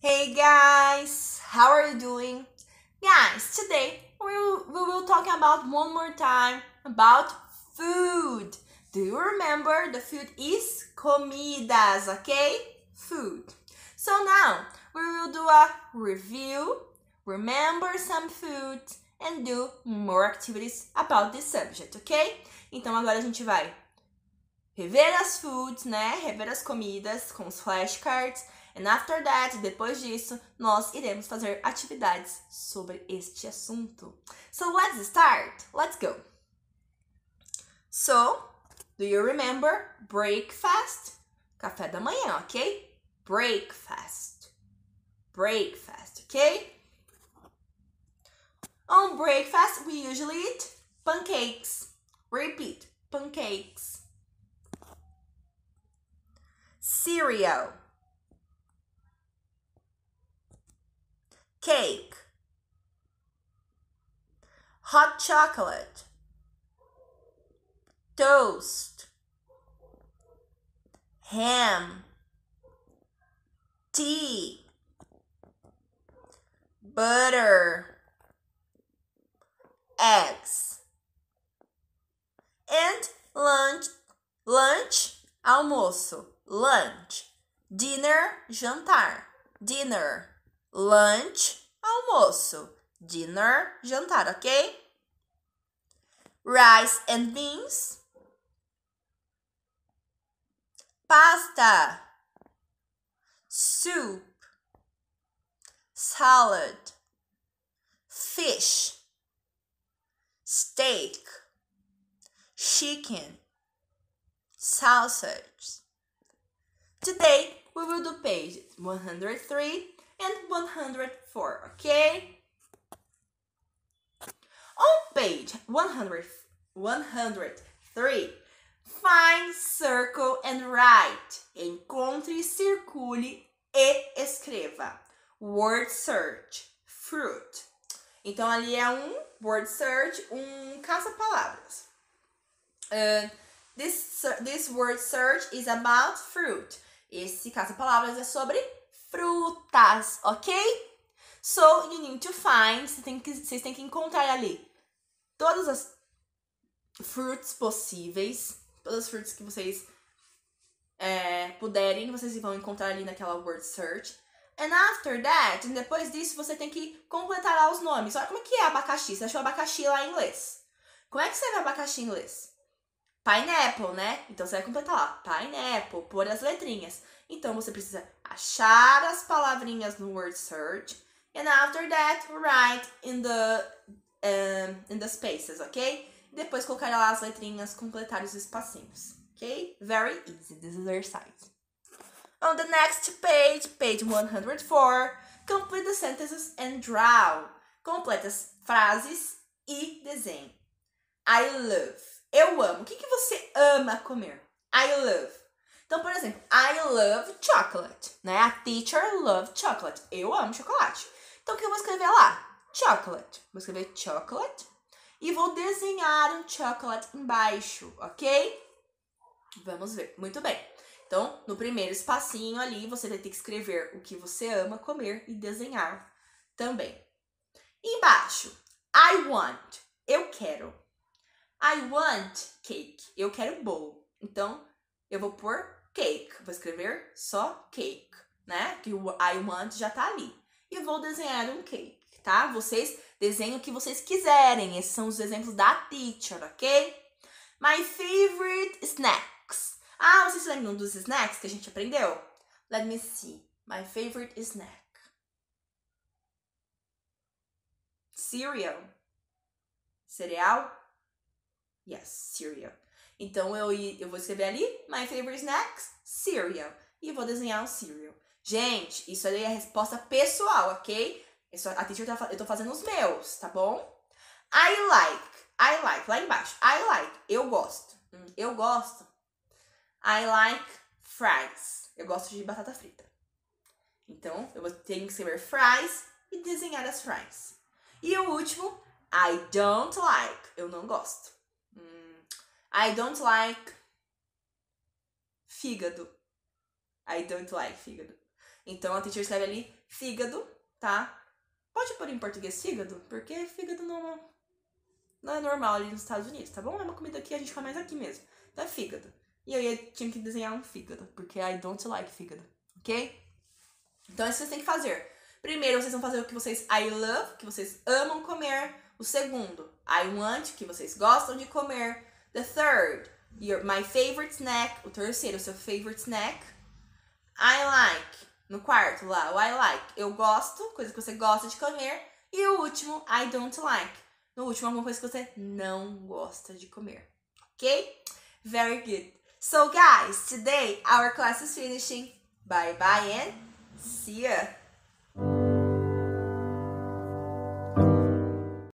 Hey guys, how are you doing? Guys, today we will, we will talk about one more time about food. Do you remember the food is comidas, okay? Food. So now we will do a review, remember some food and do more activities about this subject, ok? Então agora a gente vai rever as foods, né? Rever as comidas com os flashcards And after that, depois disso, nós iremos fazer atividades sobre este assunto. So let's start. Let's go. So, do you remember breakfast? Café da manhã, ok? Breakfast. Breakfast, ok? On breakfast, we usually eat pancakes. Repeat, pancakes. Cereal. cake, hot chocolate, toast, ham, tea, butter, eggs, and lunch, lunch, almoço, lunch, dinner, jantar, dinner. Lunch, almoço. Dinner, jantar, ok? Rice and beans. Pasta. Soup. Salad. Fish. Steak. Chicken. Sausage. Today we will do page 103 and 104, okay? On page 100, 103, find, circle and write. Encontre, circule e escreva. Word search, fruit. Então, ali é um word search, um caça-palavras. Uh, this, this word search is about fruit. Esse caça-palavras é sobre frutas, ok? So you need to find, você tem que, vocês têm que encontrar ali todas as frutas possíveis, todas as frutas que vocês é, puderem, vocês vão encontrar ali naquela word search. And after that, depois disso, você tem que completar lá os nomes. Olha como é que é abacaxi. Você achou abacaxi lá em inglês. Como é que serve abacaxi em inglês? pineapple, né? Então você vai completar lá, pineapple, pôr as letrinhas. Então você precisa achar as palavrinhas no word search and after that write in the um, in the spaces, ok? Depois colocar lá as letrinhas, completar os espacinhos, ok? Very easy. This is site. On the next page, page 104, complete the sentences and draw. Complete as frases e desenhe. I love eu amo. O que, que você ama comer? I love. Então, por exemplo, I love chocolate, né? A teacher love chocolate. Eu amo chocolate. Então, o que eu vou escrever lá? Chocolate. Vou escrever chocolate e vou desenhar um chocolate embaixo, ok? Vamos ver. Muito bem. Então, no primeiro espacinho ali, você vai ter que escrever o que você ama comer e desenhar também. Embaixo, I want. Eu quero. I want cake. Eu quero bolo. Então, eu vou pôr cake. Vou escrever só cake, né? Que o I want já tá ali. E vou desenhar um cake, tá? Vocês desenham o que vocês quiserem. Esses são os exemplos da teacher, ok? My favorite snacks. Ah, vocês lembram dos snacks que a gente aprendeu? Let me see. My favorite snack. Cereal. Cereal Yes, cereal. Então eu, eu vou escrever ali, my favorite snacks, cereal. E vou desenhar um cereal. Gente, isso aí é a resposta pessoal, ok? Isso a teacher tá, eu tô fazendo os meus, tá bom? I like, I like, lá embaixo. I like, eu gosto. Hum, eu gosto. I like fries. Eu gosto de batata frita. Então, eu tenho que escrever fries e desenhar as fries. E o último, I don't like. Eu não gosto. Hum, I don't like fígado. I don't like fígado. Então a teacher escreve ali fígado, tá? Pode pôr em português fígado, porque fígado não, não é normal ali nos Estados Unidos, tá bom? É uma comida que a gente come mais aqui mesmo. Então é fígado. E aí eu tinha que desenhar um fígado, porque I don't like fígado, ok? Então é isso vocês têm que fazer. Primeiro vocês vão fazer o que vocês I love, que vocês amam comer. O segundo, I want, que vocês gostam de comer. The third, your, my favorite snack. O terceiro, seu favorite snack. I like, no quarto lá, o I like, eu gosto, coisa que você gosta de comer. E o último, I don't like, no último, alguma coisa que você não gosta de comer. Ok? Very good. So, guys, today our class is finishing. Bye bye and see ya!